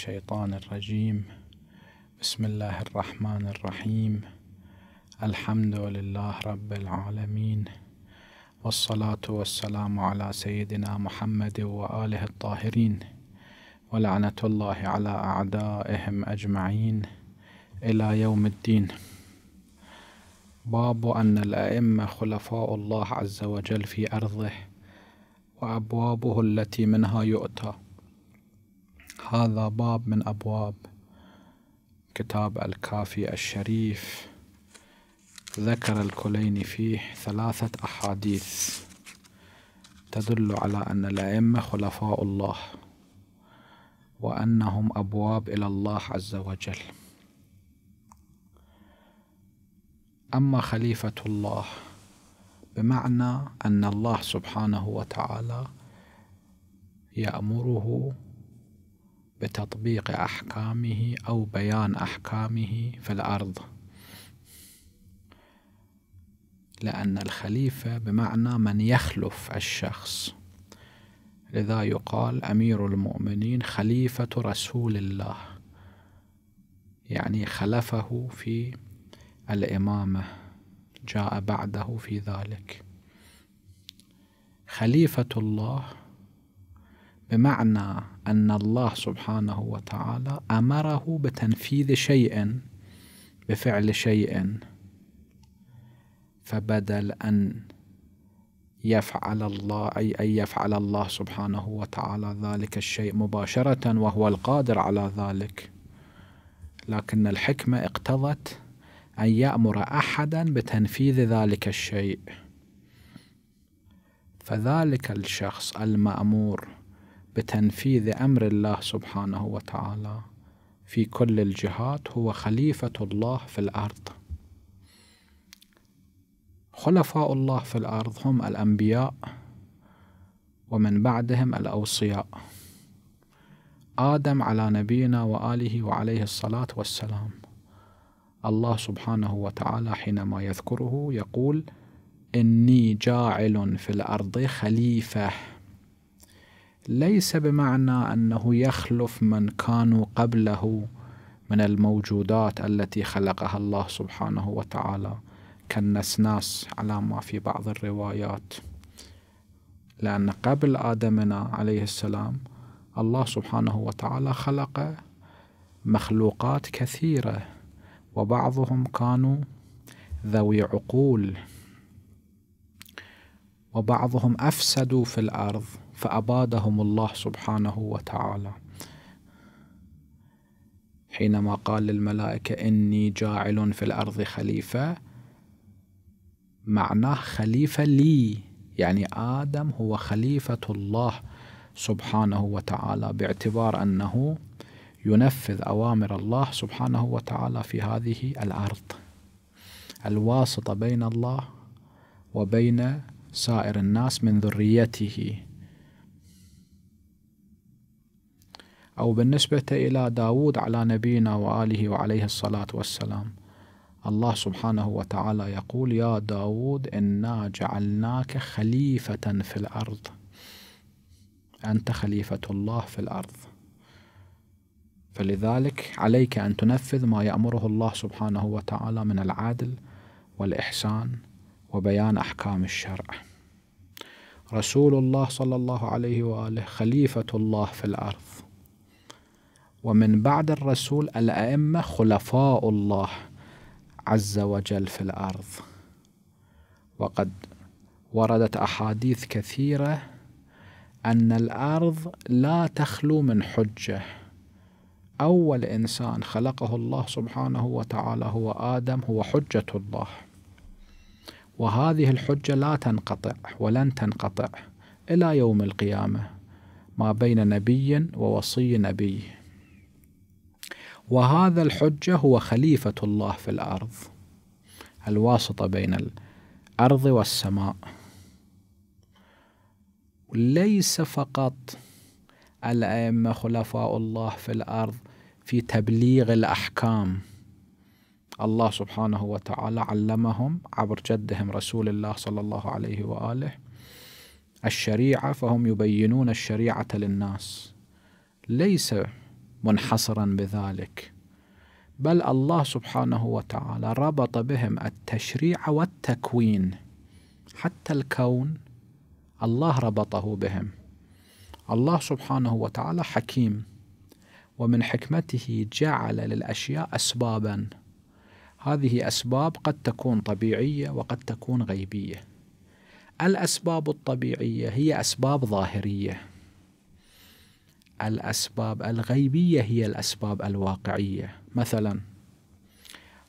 الشيطان الرجيم بسم الله الرحمن الرحيم الحمد لله رب العالمين والصلاة والسلام على سيدنا محمد وآله الطاهرين ولعنة الله على أعدائهم أجمعين إلى يوم الدين باب أن الأئمة خلفاء الله عز وجل في أرضه وأبوابه التي منها يؤتى هذا باب من أبواب كتاب الكافي الشريف ذكر الكليني فيه ثلاثة أحاديث تدل على أن الأئمة خلفاء الله وأنهم أبواب إلى الله عز وجل أما خليفة الله بمعنى أن الله سبحانه وتعالى يأمره بتطبيق أحكامه أو بيان أحكامه في الأرض لأن الخليفة بمعنى من يخلف الشخص لذا يقال أمير المؤمنين خليفة رسول الله يعني خلفه في الإمامة جاء بعده في ذلك خليفة الله بمعنى أن الله سبحانه وتعالى أمره بتنفيذ شيء بفعل شيء فبدل أن يفعل الله أي أن يفعل الله سبحانه وتعالى ذلك الشيء مباشرة وهو القادر على ذلك لكن الحكمة اقتضت أن يأمر أحدا بتنفيذ ذلك الشيء فذلك الشخص المأمور بتنفيذ امر الله سبحانه وتعالى في كل الجهات هو خليفه الله في الارض خلفاء الله في الارض هم الانبياء ومن بعدهم الاوصياء ادم على نبينا واله وعليه الصلاه والسلام الله سبحانه وتعالى حينما يذكره يقول اني جاعل في الارض خليفه ليس بمعنى انه يخلف من كانوا قبله من الموجودات التي خلقها الله سبحانه وتعالى كالنسناس على ما في بعض الروايات لأن قبل آدمنا عليه السلام الله سبحانه وتعالى خلق مخلوقات كثيرة وبعضهم كانوا ذوي عقول وبعضهم أفسدوا في الأرض فأبادهم الله سبحانه وتعالى حينما قال للملائكة إني جاعل في الأرض خليفة معناه خليفة لي يعني آدم هو خليفة الله سبحانه وتعالى باعتبار أنه ينفذ أوامر الله سبحانه وتعالى في هذه الأرض الواسطة بين الله وبين سائر الناس من ذريته أو بالنسبة إلى داود على نبينا وآله وعليه الصلاة والسلام الله سبحانه وتعالى يقول يا داود إنا جعلناك خليفة في الأرض أنت خليفة الله في الأرض فلذلك عليك أن تنفذ ما يأمره الله سبحانه وتعالى من العدل والإحسان وبيان أحكام الشرع رسول الله صلى الله عليه وآله خليفة الله في الأرض ومن بعد الرسول الأئمة خلفاء الله عز وجل في الأرض وقد وردت أحاديث كثيرة أن الأرض لا تخلو من حجة أول إنسان خلقه الله سبحانه وتعالى هو آدم هو حجة الله وهذه الحجة لا تنقطع ولن تنقطع إلى يوم القيامة ما بين نبي ووصي نبي وهذا الحجة هو خليفة الله في الأرض الواسطة بين الأرض والسماء ليس فقط الأئمة خلفاء الله في الأرض في تبليغ الأحكام الله سبحانه وتعالى علمهم عبر جدهم رسول الله صلى الله عليه وآله الشريعة فهم يبينون الشريعة للناس ليس منحصرا بذلك بل الله سبحانه وتعالى ربط بهم التشريع والتكوين حتى الكون الله ربطه بهم الله سبحانه وتعالى حكيم ومن حكمته جعل للاشياء اسبابا هذه اسباب قد تكون طبيعيه وقد تكون غيبيه الاسباب الطبيعيه هي اسباب ظاهريه الأسباب الغيبية هي الأسباب الواقعية مثلا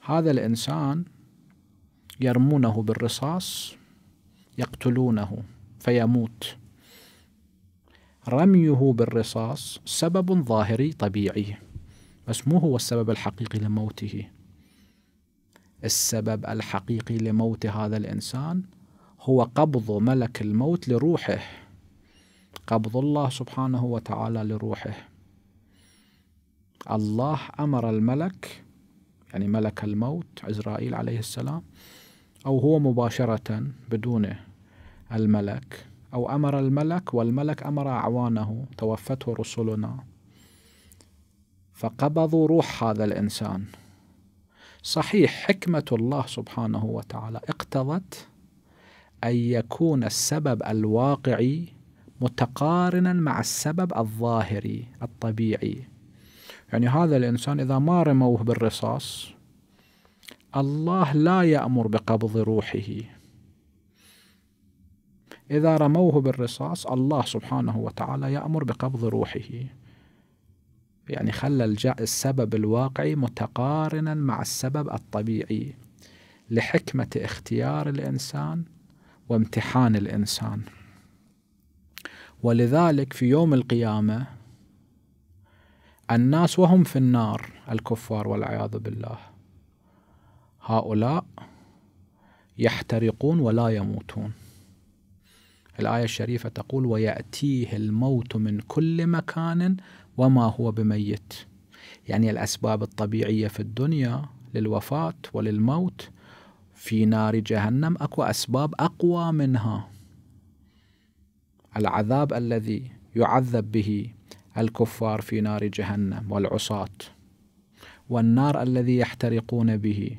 هذا الإنسان يرمونه بالرصاص يقتلونه فيموت رميه بالرصاص سبب ظاهري طبيعي بس مو هو السبب الحقيقي لموته السبب الحقيقي لموت هذا الإنسان هو قبض ملك الموت لروحه قبض الله سبحانه وتعالى لروحه الله أمر الملك يعني ملك الموت عزرائيل عليه السلام أو هو مباشرة بدونه الملك أو أمر الملك والملك أمر أعوانه توفته رسلنا فقبضوا روح هذا الإنسان صحيح حكمة الله سبحانه وتعالى اقتضت أن يكون السبب الواقعي متقارنا مع السبب الظاهري الطبيعي يعني هذا الإنسان إذا ما رموه بالرصاص الله لا يأمر بقبض روحه إذا رموه بالرصاص الله سبحانه وتعالى يأمر بقبض روحه يعني خلى السبب الواقعي متقارنا مع السبب الطبيعي لحكمة اختيار الإنسان وامتحان الإنسان ولذلك في يوم القيامة الناس وهم في النار الكفار والعياذ بالله هؤلاء يحترقون ولا يموتون الآية الشريفة تقول ويأتيه الموت من كل مكان وما هو بميت يعني الأسباب الطبيعية في الدنيا للوفاة وللموت في نار جهنم أكو أسباب أقوى منها العذاب الذي يعذب به الكفار في نار جهنم والعصاة والنار الذي يحترقون به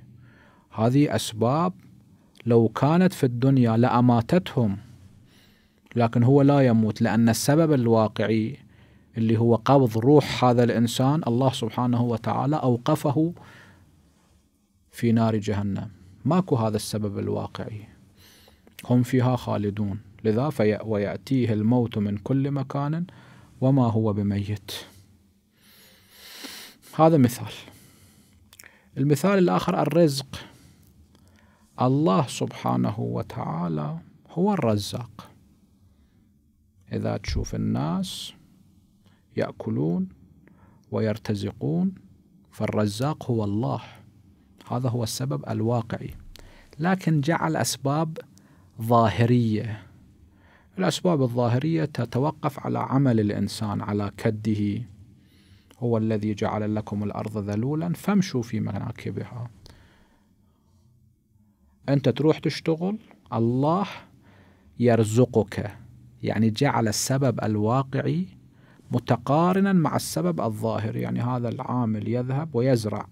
هذه أسباب لو كانت في الدنيا لأماتتهم لكن هو لا يموت لأن السبب الواقعي اللي هو قبض روح هذا الإنسان الله سبحانه وتعالى أوقفه في نار جهنم ماكو هذا السبب الواقعي هم فيها خالدون لذا في ويأتيه الموت من كل مكان وما هو بميت هذا مثال المثال الآخر الرزق الله سبحانه وتعالى هو الرزاق إذا تشوف الناس يأكلون ويرتزقون فالرزاق هو الله هذا هو السبب الواقعي لكن جعل أسباب ظاهرية الأسباب الظاهرية تتوقف على عمل الإنسان على كده هو الذي جعل لكم الأرض ذلولا فامشوا في مناكبها أنت تروح تشتغل الله يرزقك يعني جعل السبب الواقعي متقارنا مع السبب الظاهر يعني هذا العامل يذهب ويزرع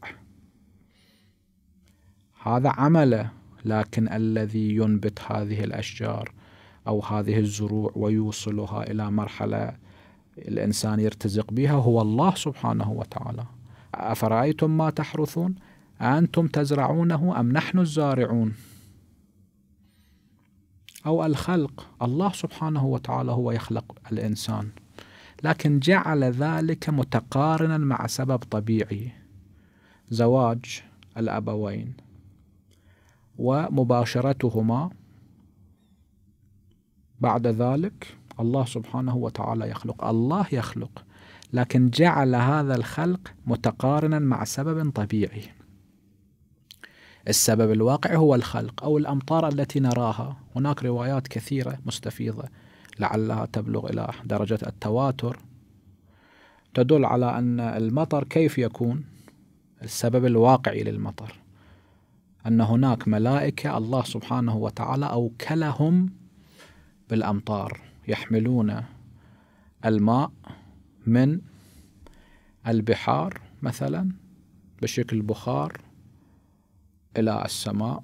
هذا عمله لكن الذي ينبت هذه الأشجار أو هذه الزروع ويوصلها إلى مرحلة الإنسان يرتزق بها هو الله سبحانه وتعالى أفرأيتم ما تحرثون أنتم تزرعونه أم نحن الزارعون أو الخلق الله سبحانه وتعالى هو يخلق الإنسان لكن جعل ذلك متقارنا مع سبب طبيعي زواج الأبوين ومباشرتهما بعد ذلك الله سبحانه وتعالى يخلق الله يخلق لكن جعل هذا الخلق متقارنا مع سبب طبيعي السبب الواقع هو الخلق أو الأمطار التي نراها هناك روايات كثيرة مستفيضة لعلها تبلغ إلى درجة التواتر تدل على أن المطر كيف يكون السبب الواقعي للمطر أن هناك ملائكة الله سبحانه وتعالى أوكلهم بالأمطار يحملون الماء من البحار مثلا بشكل بخار إلى السماء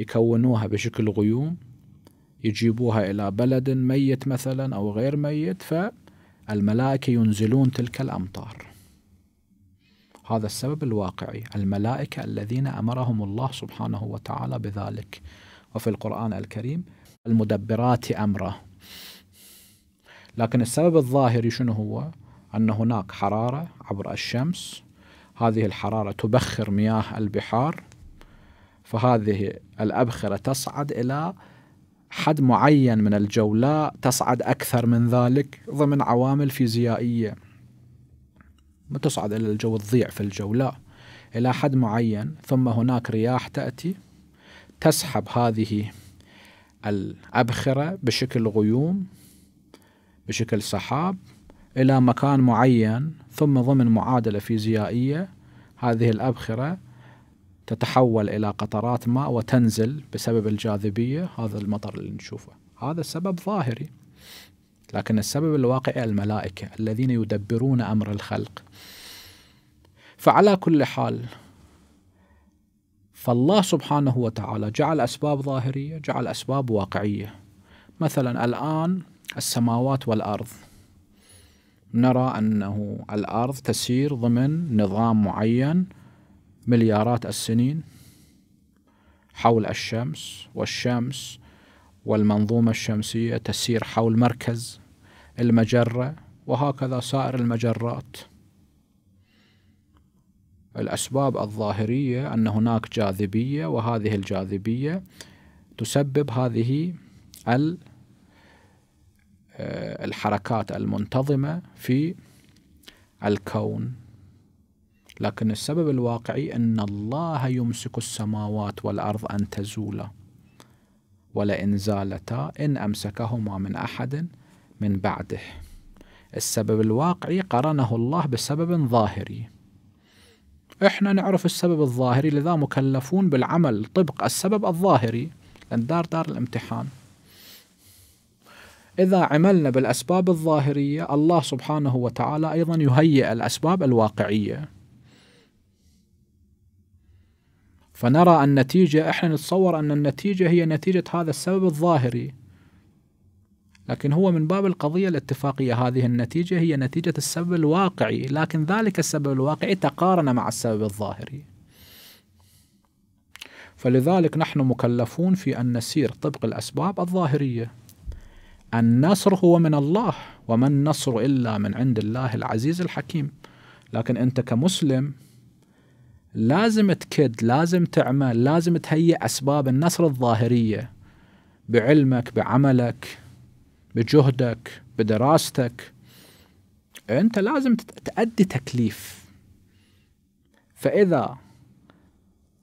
يكونوها بشكل غيوم يجيبوها إلى بلد ميت مثلا أو غير ميت فالملائكة ينزلون تلك الأمطار هذا السبب الواقعي الملائكة الذين أمرهم الله سبحانه وتعالى بذلك وفي القرآن الكريم المدبرات أمره لكن السبب الظاهري شنو هو أن هناك حرارة عبر الشمس هذه الحرارة تبخر مياه البحار فهذه الأبخرة تصعد إلى حد معين من الجو لا تصعد أكثر من ذلك ضمن عوامل فيزيائية تصعد إلى الجو الضيع في الجو لا إلى حد معين ثم هناك رياح تأتي تسحب هذه الأبخرة بشكل غيوم بشكل سحاب إلى مكان معين ثم ضمن معادلة فيزيائية هذه الأبخرة تتحول إلى قطرات ماء وتنزل بسبب الجاذبية هذا المطر اللي نشوفه هذا سبب ظاهري لكن السبب الواقعي الملائكة الذين يدبرون أمر الخلق فعلى كل حال فالله سبحانه وتعالى جعل أسباب ظاهرية جعل أسباب واقعية مثلا الآن السماوات والأرض نرى أنه الأرض تسير ضمن نظام معين مليارات السنين حول الشمس والشمس والمنظومة الشمسية تسير حول مركز المجرة وهكذا سائر المجرات الأسباب الظاهرية أن هناك جاذبية وهذه الجاذبية تسبب هذه آه، الحركات المنتظمة في الكون لكن السبب الواقعي أن الله يمسك السماوات والأرض أن تزولا ولئن زالتا إن أمسكهما من أحد من بعده السبب الواقعي قرنه الله بسبب ظاهري احنا نعرف السبب الظاهري لذا مكلفون بالعمل طبق السبب الظاهري لأن دار دار الامتحان إذا عملنا بالأسباب الظاهرية الله سبحانه وتعالى أيضا يهيئ الأسباب الواقعية فنرى النتيجة احنا نتصور أن النتيجة هي نتيجة هذا السبب الظاهري لكن هو من باب القضية الاتفاقية هذه النتيجة هي نتيجة السبب الواقعي لكن ذلك السبب الواقعي تقارن مع السبب الظاهري فلذلك نحن مكلفون في أن نسير طبق الأسباب الظاهرية النصر هو من الله وما النصر إلا من عند الله العزيز الحكيم لكن أنت كمسلم لازم تكد لازم تعمل لازم تهيئ أسباب النصر الظاهرية بعلمك بعملك بجهدك بدراستك انت لازم تأدي تكليف فإذا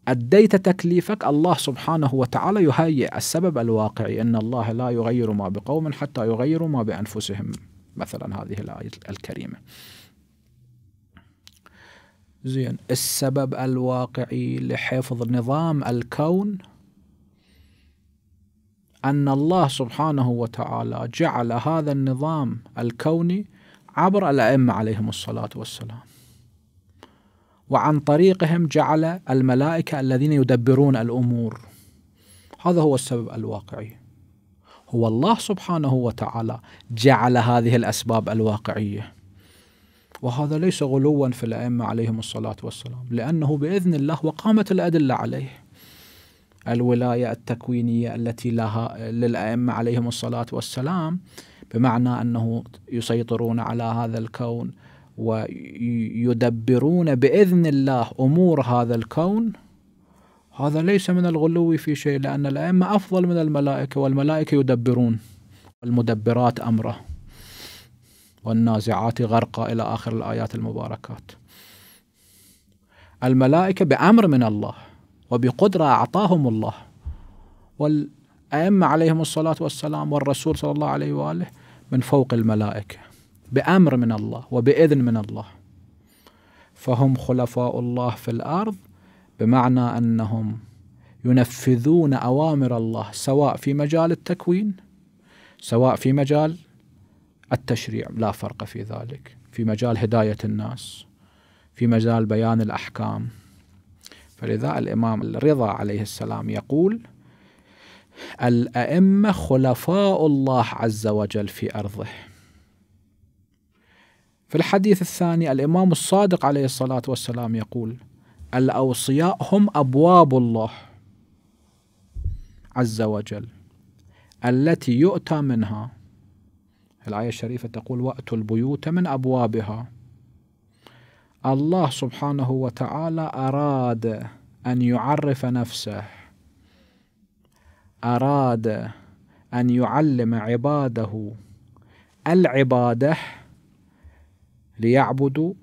أديت تكليفك الله سبحانه وتعالى يهيئ السبب الواقعي أن الله لا يغير ما بقوم حتى يغيروا ما بأنفسهم مثلا هذه الآية الكريمة زين السبب الواقعي لحفظ نظام الكون أن الله سبحانه وتعالى جعل هذا النظام الكوني عبر الأئمة عليهم الصلاة والسلام وعن طريقهم جعل الملائكة الذين يدبرون الأمور هذا هو السبب الواقعي هو الله سبحانه وتعالى جعل هذه الأسباب الواقعية وهذا ليس غلوا في الأئمة عليهم الصلاة والسلام لأنه بإذن الله وقامت الأدلة عليه الولاية التكوينية التي لها للأئمة عليهم الصلاة والسلام بمعنى أنه يسيطرون على هذا الكون ويدبرون بإذن الله أمور هذا الكون هذا ليس من الغلو في شيء لأن الأئمة أفضل من الملائكة والملائكة يدبرون المدبرات أمره والنازعات غرقا إلى آخر الآيات المباركات الملائكة بأمر من الله وبقدرة أعطاهم الله والأئمة عليهم الصلاة والسلام والرسول صلى الله عليه وآله من فوق الملائكة بأمر من الله وبإذن من الله فهم خلفاء الله في الأرض بمعنى أنهم ينفذون أوامر الله سواء في مجال التكوين سواء في مجال التشريع لا فرق في ذلك في مجال هداية الناس في مجال بيان الأحكام فلذا الإمام الرضا عليه السلام يقول الأئمة خلفاء الله عز وجل في أرضه في الحديث الثاني الإمام الصادق عليه الصلاة والسلام يقول الأوصياء هم أبواب الله عز وجل التي يؤتى منها الآية الشريفة تقول وأتوا البيوت من أبوابها الله سبحانه وتعالى أراد أن يعرف نفسه أراد أن يعلم عباده العبادة ليعبدوا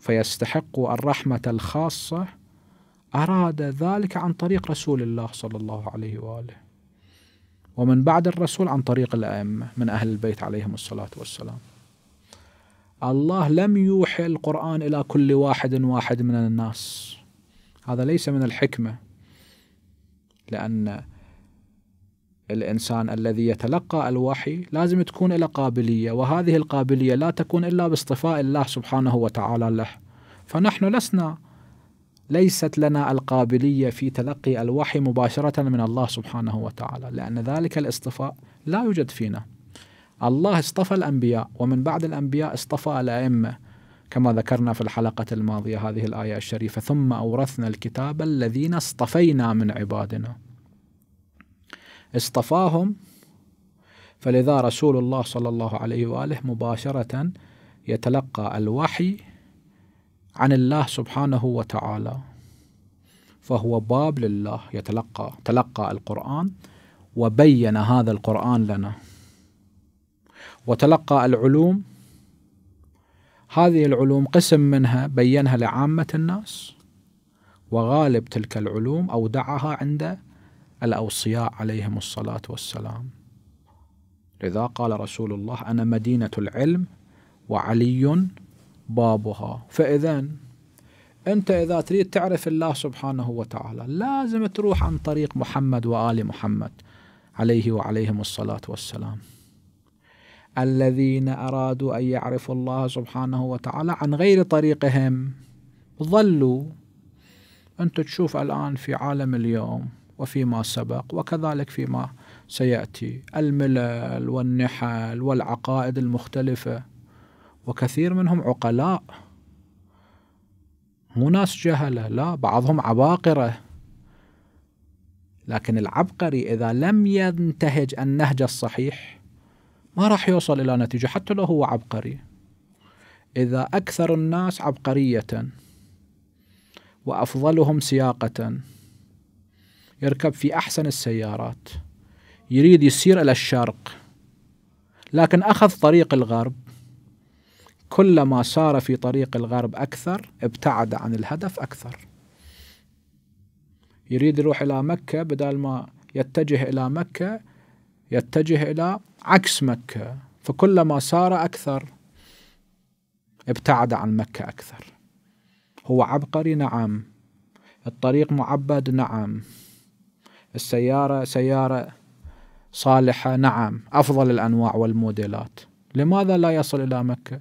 فيستحقوا الرحمة الخاصة أراد ذلك عن طريق رسول الله صلى الله عليه وآله ومن بعد الرسول عن طريق الأئمة من أهل البيت عليهم الصلاة والسلام الله لم يوحي القرآن إلى كل واحد واحد من الناس هذا ليس من الحكمة لأن الإنسان الذي يتلقى الوحي لازم تكون له قابلية وهذه القابلية لا تكون إلا باصطفاء الله سبحانه وتعالى له فنحن لسنا ليست لنا القابلية في تلقي الوحي مباشرة من الله سبحانه وتعالى لأن ذلك الاصطفاء لا يوجد فينا الله اصطفى الأنبياء ومن بعد الأنبياء اصطفى الأئمة كما ذكرنا في الحلقة الماضية هذه الآية الشريفة ثم أورثنا الكتاب الذين اصطفينا من عبادنا اصطفاهم فلذا رسول الله صلى الله عليه وآله مباشرة يتلقى الوحي عن الله سبحانه وتعالى فهو باب لله يتلقى تلقى القرآن وبين هذا القرآن لنا وتلقى العلوم هذه العلوم قسم منها بينها لعامة الناس وغالب تلك العلوم أودعها عند الأوصياء عليهم الصلاة والسلام لذا قال رسول الله أنا مدينة العلم وعلي بابها فإذا أنت إذا تريد تعرف الله سبحانه وتعالى لازم تروح عن طريق محمد وآل محمد عليه وعليهم الصلاة والسلام الذين أرادوا أن يعرفوا الله سبحانه وتعالى عن غير طريقهم ظلوا أنت تشوف الآن في عالم اليوم وفيما سبق وكذلك فيما سيأتي الملل والنحل والعقائد المختلفة وكثير منهم عقلاء مو ناس جهلة لا بعضهم عباقرة لكن العبقري إذا لم ينتهج النهج الصحيح ما راح يوصل إلى نتيجة حتى لو هو عبقري إذا أكثر الناس عبقرية وأفضلهم سياقة يركب في أحسن السيارات يريد يسير إلى الشرق لكن أخذ طريق الغرب كلما سار في طريق الغرب أكثر ابتعد عن الهدف أكثر يريد يروح إلى مكة بدل ما يتجه إلى مكة يتجه إلى عكس مكة فكلما سار أكثر ابتعد عن مكة أكثر هو عبقري نعم الطريق معبد نعم السيارة سيارة صالحة نعم أفضل الأنواع والموديلات لماذا لا يصل إلى مكة؟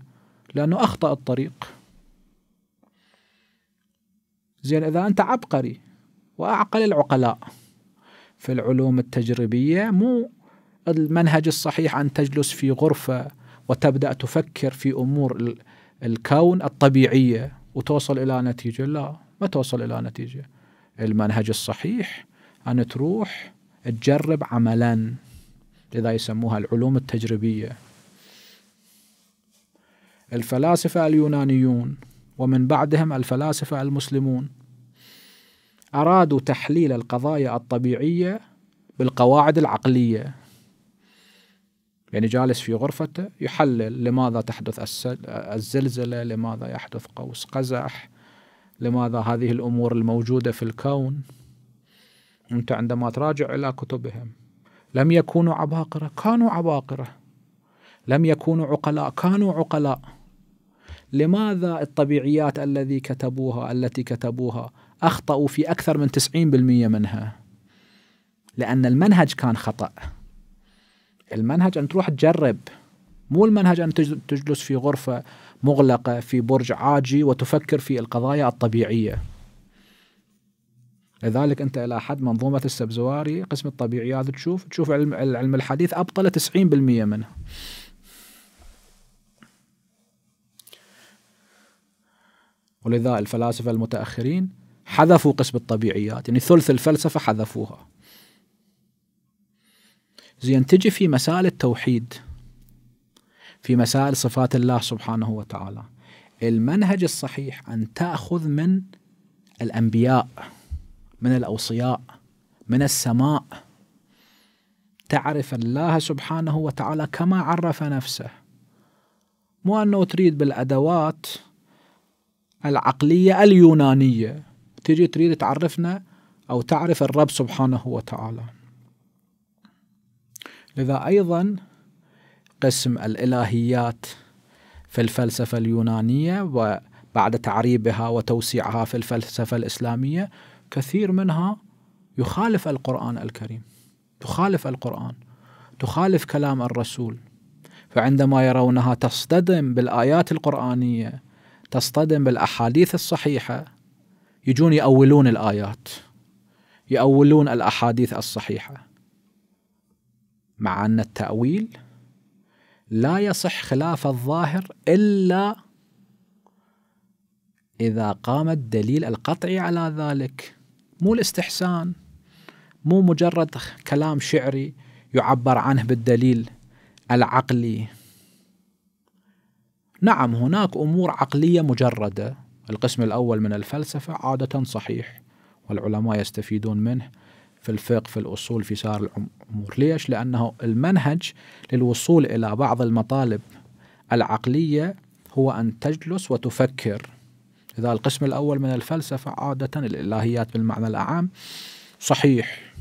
لأنه أخطأ الطريق زين إذا أنت عبقري وأعقل العقلاء في العلوم التجريبية مو المنهج الصحيح أن تجلس في غرفة وتبدأ تفكر في أمور الكون الطبيعية وتوصل إلى نتيجة لا ما توصل إلى نتيجة المنهج الصحيح أن تروح تجرب عملا لذا يسموها العلوم التجريبية الفلاسفة اليونانيون ومن بعدهم الفلاسفة المسلمون أرادوا تحليل القضايا الطبيعية بالقواعد العقلية يعني جالس في غرفته يحلل لماذا تحدث الزلزلة لماذا يحدث قوس قزح لماذا هذه الأمور الموجودة في الكون أنت عندما تراجع إلى كتبهم لم يكونوا عباقرة كانوا عباقرة لم يكونوا عقلاء كانوا عقلاء لماذا الطبيعيات الذي كتبوها التي كتبوها أخطأوا في أكثر من 90% منها لأن المنهج كان خطأ المنهج أن تروح تجرب مو المنهج أن تجلس في غرفة مغلقة في برج عاجي وتفكر في القضايا الطبيعية لذلك انت الى حد منظومه السبزواري قسم الطبيعيات تشوف تشوف علم العلم الحديث ابطل 90% منها ولذا الفلاسفه المتاخرين حذفوا قسم الطبيعيات يعني ثلث الفلسفه حذفوها زين تجي في مسائل التوحيد في مسائل صفات الله سبحانه وتعالى المنهج الصحيح أن تأخذ من الأنبياء من الأوصياء من السماء تعرف الله سبحانه وتعالى كما عرف نفسه مو أنه تريد بالأدوات العقلية اليونانية تجي تريد تعرفنا أو تعرف الرب سبحانه وتعالى لذا أيضا قسم الإلهيات في الفلسفة اليونانية وبعد تعريبها وتوسيعها في الفلسفة الإسلامية كثير منها يخالف القرآن الكريم تخالف القرآن تخالف كلام الرسول فعندما يرونها تصطدم بالآيات القرآنية تصطدم بالأحاديث الصحيحة يجون يأولون الآيات يأولون الأحاديث الصحيحة مع أن التأويل لا يصح خلاف الظاهر إلا إذا قام الدليل القطعي على ذلك مو الاستحسان مو مجرد كلام شعري يعبر عنه بالدليل العقلي نعم هناك امور عقليه مجرده القسم الاول من الفلسفه عاده صحيح والعلماء يستفيدون منه في الفقه في الأصول في سائر الأمور ليش؟ لأنه المنهج للوصول إلى بعض المطالب العقلية هو أن تجلس وتفكر إذا القسم الأول من الفلسفة عادة الإلهيات بالمعنى الأعام صحيح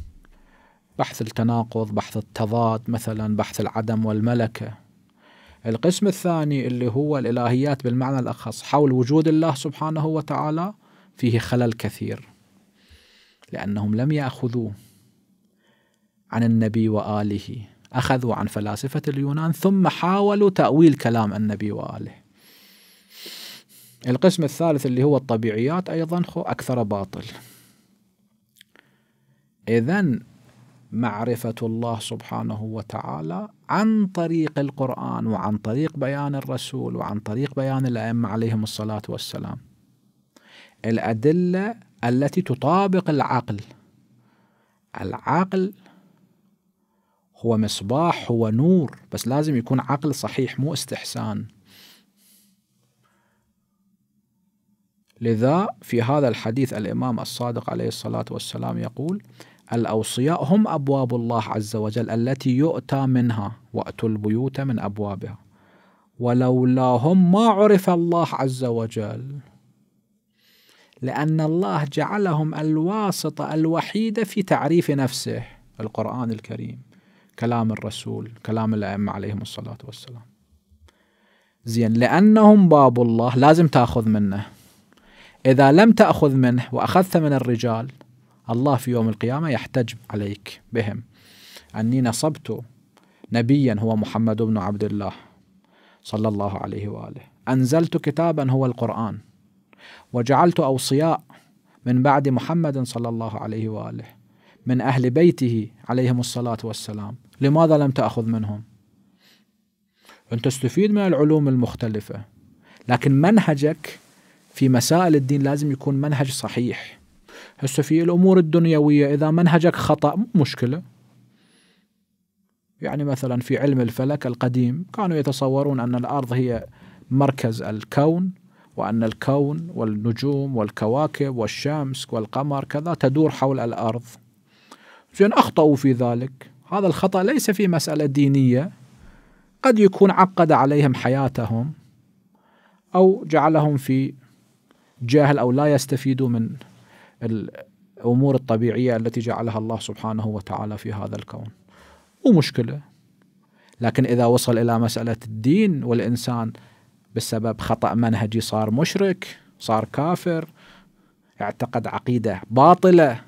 بحث التناقض بحث التضاد مثلا بحث العدم والملكة القسم الثاني اللي هو الإلهيات بالمعنى الأخص حول وجود الله سبحانه وتعالى فيه خلل كثير لأنهم لم يأخذوا عن النبي وآله أخذوا عن فلاسفة اليونان ثم حاولوا تأويل كلام النبي وآله القسم الثالث اللي هو الطبيعيات أيضا أكثر باطل إذا معرفة الله سبحانه وتعالى عن طريق القرآن وعن طريق بيان الرسول وعن طريق بيان الأئمة عليهم الصلاة والسلام الأدلة التي تطابق العقل العقل هو مصباح هو نور بس لازم يكون عقل صحيح مو استحسان لذا في هذا الحديث الإمام الصادق عليه الصلاة والسلام يقول الأوصياء هم أبواب الله عز وجل التي يؤتى منها وأتوا البيوت من أبوابها ولولاهم ما عرف الله عز وجل لأن الله جعلهم الواسطة الوحيدة في تعريف نفسه القرآن الكريم كلام الرسول كلام الأئمة عليهم الصلاة والسلام زين لأنهم باب الله لازم تأخذ منه إذا لم تأخذ منه وأخذت من الرجال الله في يوم القيامة يحتج عليك بهم أني نصبت نبيا هو محمد بن عبد الله صلى الله عليه وآله أنزلت كتابا هو القرآن وجعلت أوصياء من بعد محمد صلى الله عليه وآله من أهل بيته عليهم الصلاة والسلام لماذا لم تأخذ منهم أن تستفيد من العلوم المختلفة لكن منهجك في مسائل الدين لازم يكون منهج صحيح هسه في الأمور الدنيوية إذا منهجك خطأ مشكلة يعني مثلا في علم الفلك القديم كانوا يتصورون أن الأرض هي مركز الكون وأن الكون والنجوم والكواكب والشمس والقمر كذا تدور حول الأرض زين أخطأوا في ذلك هذا الخطأ ليس في مسألة دينية قد يكون عقد عليهم حياتهم أو جعلهم في جاهل أو لا يستفيدوا من الأمور الطبيعية التي جعلها الله سبحانه وتعالى في هذا الكون ومشكلة لكن إذا وصل إلى مسألة الدين والإنسان بسبب خطأ منهجي صار مشرك صار كافر اعتقد عقيدة باطلة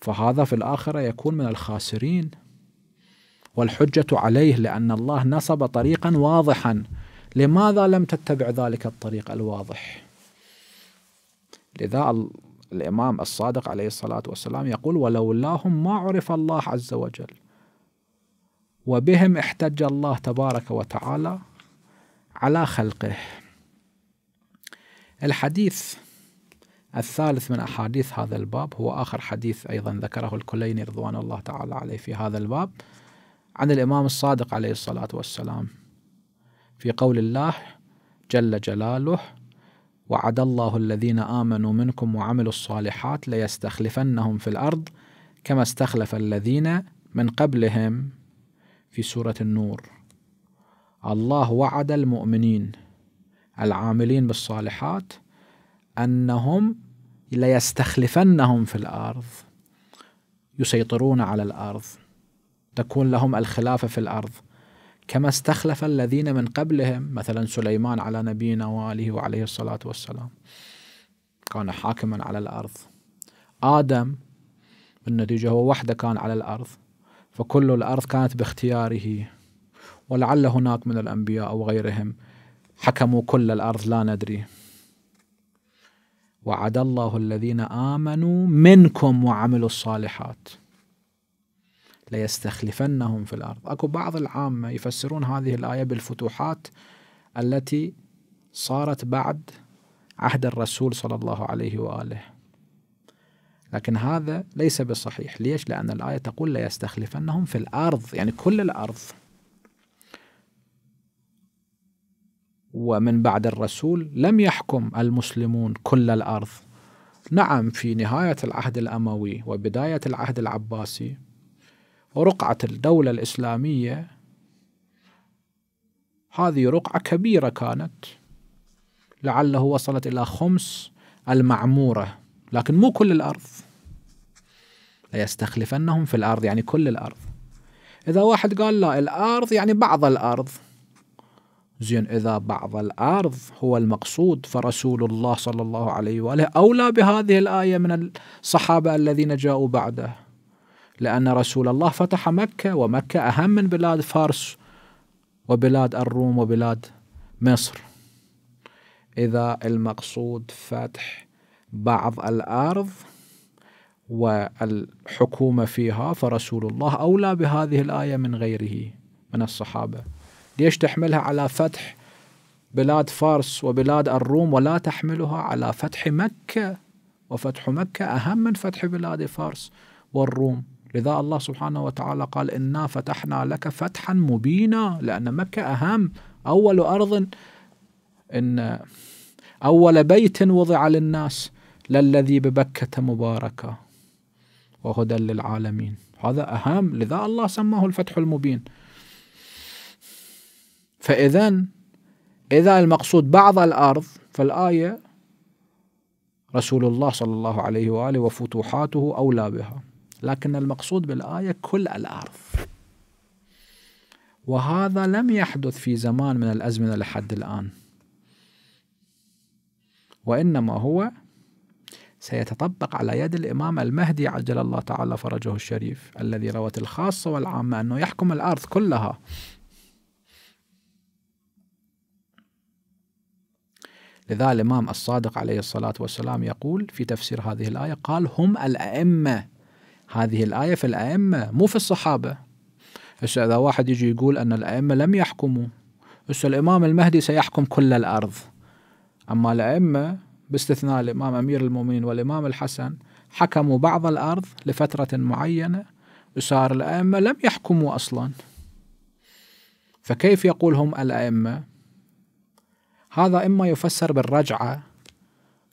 فهذا في الآخرة يكون من الخاسرين والحجة عليه لأن الله نصب طريقا واضحا لماذا لم تتبع ذلك الطريق الواضح لذا الإمام الصادق عليه الصلاة والسلام يقول ولولاهم ما عرف الله عز وجل وبهم احتج الله تبارك وتعالى على خلقه الحديث الثالث من أحاديث هذا الباب هو آخر حديث أيضا ذكره الكليني رضوان الله تعالى عليه في هذا الباب عن الإمام الصادق عليه الصلاة والسلام في قول الله جل جلاله وعد الله الذين آمنوا منكم وعملوا الصالحات ليستخلفنهم في الأرض كما استخلف الذين من قبلهم في سورة النور الله وعد المؤمنين العاملين بالصالحات انهم ليستخلفنهم في الارض يسيطرون على الارض تكون لهم الخلافه في الارض كما استخلف الذين من قبلهم مثلا سليمان على نبينا واله وعليه الصلاه والسلام كان حاكما على الارض ادم بالنتيجه هو وحده كان على الارض فكل الارض كانت باختياره ولعل هناك من الأنبياء أو غيرهم حكموا كل الأرض لا ندري وعد الله الذين آمنوا منكم وعملوا الصالحات ليستخلفنهم في الأرض أكو بعض العامة يفسرون هذه الآية بالفتوحات التي صارت بعد عهد الرسول صلى الله عليه وآله لكن هذا ليس بصحيح ليش؟ لأن الآية تقول ليستخلفنهم في الأرض يعني كل الأرض ومن بعد الرسول لم يحكم المسلمون كل الارض نعم في نهايه العهد الاموي وبدايه العهد العباسي رقعه الدوله الاسلاميه هذه رقعه كبيره كانت لعله وصلت الى خمس المعموره لكن مو كل الارض ليستخلفنهم في الارض يعني كل الارض اذا واحد قال لا الارض يعني بعض الارض زين إذا بعض الأرض هو المقصود فرسول الله صلى الله عليه وآله أولى بهذه الآية من الصحابة الذين جاءوا بعده لأن رسول الله فتح مكة ومكة أهم من بلاد فارس وبلاد الروم وبلاد مصر إذا المقصود فتح بعض الأرض والحكومة فيها فرسول الله أولى بهذه الآية من غيره من الصحابة ليش تحملها على فتح بلاد فارس وبلاد الروم ولا تحملها على فتح مكة وفتح مكة أهم من فتح بلاد فارس والروم لذا الله سبحانه وتعالى قال إنا فتحنا لك فتحا مبينا لأن مكة أهم أول أرض إن أول بيت وضع للناس للذي ببكة مباركة وهدى للعالمين هذا أهم لذا الله سماه الفتح المبين فإذا إذا المقصود بعض الأرض فالآية رسول الله صلى الله عليه وآله وفتوحاته أولى بها لكن المقصود بالآية كل الأرض وهذا لم يحدث في زمان من الأزمنة لحد الآن وإنما هو سيتطبق على يد الإمام المهدي عجل الله تعالى فرجه الشريف الذي روت الخاصة والعامة أنه يحكم الأرض كلها لذا الإمام الصادق عليه الصلاة والسلام يقول في تفسير هذه الآية قال هم الأئمة هذه الآية في الأئمة مو في الصحابة هسه إذا واحد يجي يقول أن الأئمة لم يحكموا هسه الإمام المهدي سيحكم كل الأرض أما الأئمة باستثناء الإمام أمير المؤمنين والإمام الحسن حكموا بعض الأرض لفترة معينة وصار الأئمة لم يحكموا أصلا فكيف يقول هم الأئمة هذا إما يفسر بالرجعة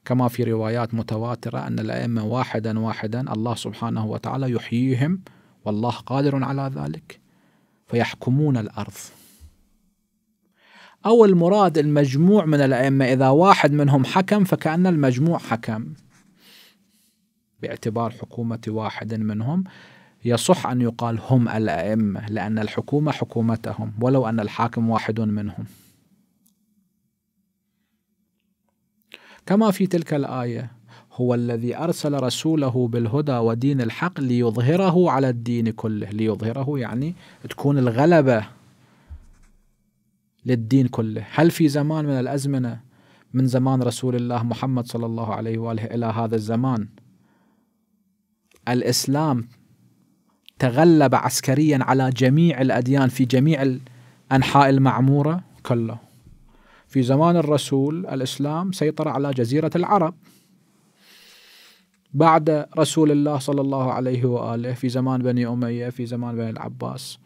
كما في روايات متواترة أن الأئمة واحدا واحدا الله سبحانه وتعالى يحييهم والله قادر على ذلك فيحكمون الأرض أو المراد المجموع من الأئمة إذا واحد منهم حكم فكأن المجموع حكم باعتبار حكومة واحد منهم يصح أن يقال هم الأئمة لأن الحكومة حكومتهم ولو أن الحاكم واحد منهم كما في تلك الآية هو الذي أرسل رسوله بالهدى ودين الحق ليظهره على الدين كله ليظهره يعني تكون الغلبة للدين كله هل في زمان من الأزمنة من زمان رسول الله محمد صلى الله عليه وآله إلى هذا الزمان الإسلام تغلب عسكريا على جميع الأديان في جميع انحاء المعمورة كله في زمان الرسول الإسلام سيطر على جزيرة العرب بعد رسول الله صلى الله عليه وآله في زمان بني أمية في زمان بني العباس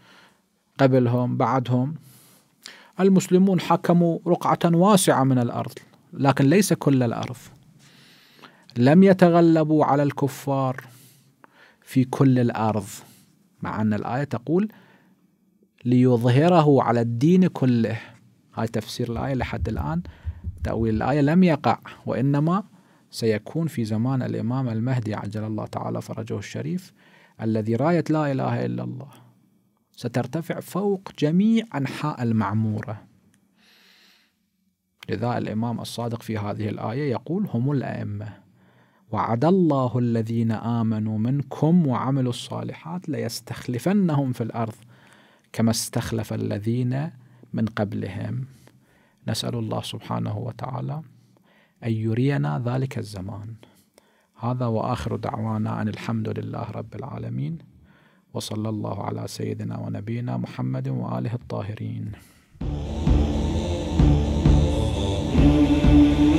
قبلهم بعدهم المسلمون حكموا رقعة واسعة من الأرض لكن ليس كل الأرض لم يتغلبوا على الكفار في كل الأرض مع أن الآية تقول ليظهره على الدين كله هاي تفسير الآية لحد الآن تأويل الآية لم يقع وإنما سيكون في زمان الإمام المهدي عجل الله تعالى فرجه الشريف الذي راية لا إله إلا الله سترتفع فوق جميع أنحاء المعمورة لذا الإمام الصادق في هذه الآية يقول هم الأئمة وعد الله الذين آمنوا منكم وعملوا الصالحات ليستخلفنهم في الأرض كما استخلف الذين من قبلهم نسأل الله سبحانه وتعالى أن يرينا ذلك الزمان هذا وآخر دعوانا أن الحمد لله رب العالمين وصلى الله على سيدنا ونبينا محمد وآله الطاهرين